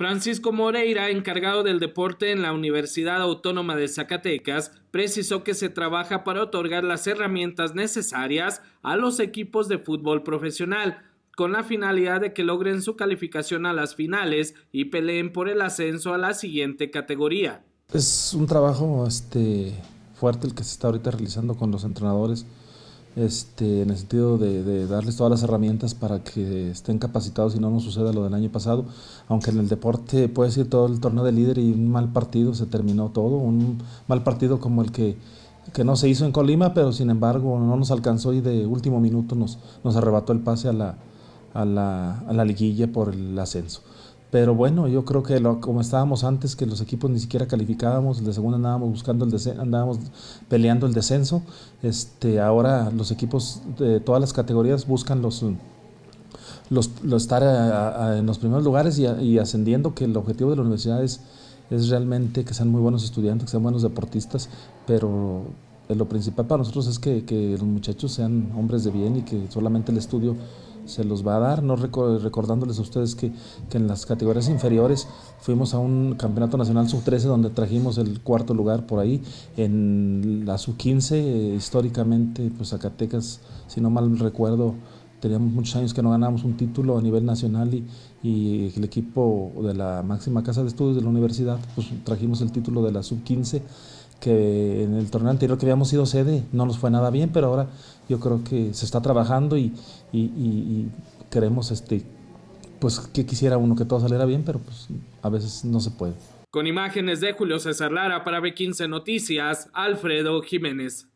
Francisco Moreira, encargado del deporte en la Universidad Autónoma de Zacatecas, precisó que se trabaja para otorgar las herramientas necesarias a los equipos de fútbol profesional, con la finalidad de que logren su calificación a las finales y peleen por el ascenso a la siguiente categoría. Es un trabajo este, fuerte el que se está ahorita realizando con los entrenadores este, en el sentido de, darles todas las herramientas para que estén capacitados y no nos suceda lo del año pasado. Aunque en el deporte puede ser todo el torneo de líder y un mal partido se terminó todo, un mal partido como el que, que no se hizo en Colima, pero sin embargo no nos alcanzó y de último minuto nos, arrebató el pase a la, a la liguilla por el ascenso. Pero bueno, yo creo que como estábamos antes, que los equipos ni siquiera calificábamos, de segunda andábamos buscando el andábamos peleando el descenso. Este, ahora los equipos de todas las categorías buscan los los, estar en los primeros lugares y, ascendiendo, que el objetivo de la universidad es, realmente que sean muy buenos estudiantes, que sean buenos deportistas, pero eh, lo principal para nosotros es que, que los muchachos sean hombres de bien y que solamente el estudio se los va a dar, no recordándoles a ustedes que, en las categorías inferiores fuimos a un campeonato nacional sub-13 donde trajimos el cuarto lugar por ahí, en la sub-15 eh, históricamente pues Zacatecas, si no mal recuerdo, teníamos muchos años que no ganábamos un título a nivel nacional y, el equipo de la máxima casa de estudios de la universidad, pues trajimos el título de la sub-15, que en el torneo anterior que habíamos sido sede no nos fue nada bien, pero ahora yo creo que se está trabajando y, queremos este, pues que quisiera uno que todo saliera bien, pero pues a veces no se puede. Con imágenes de Julio César Lara para B15 Noticias, Alfredo Jiménez.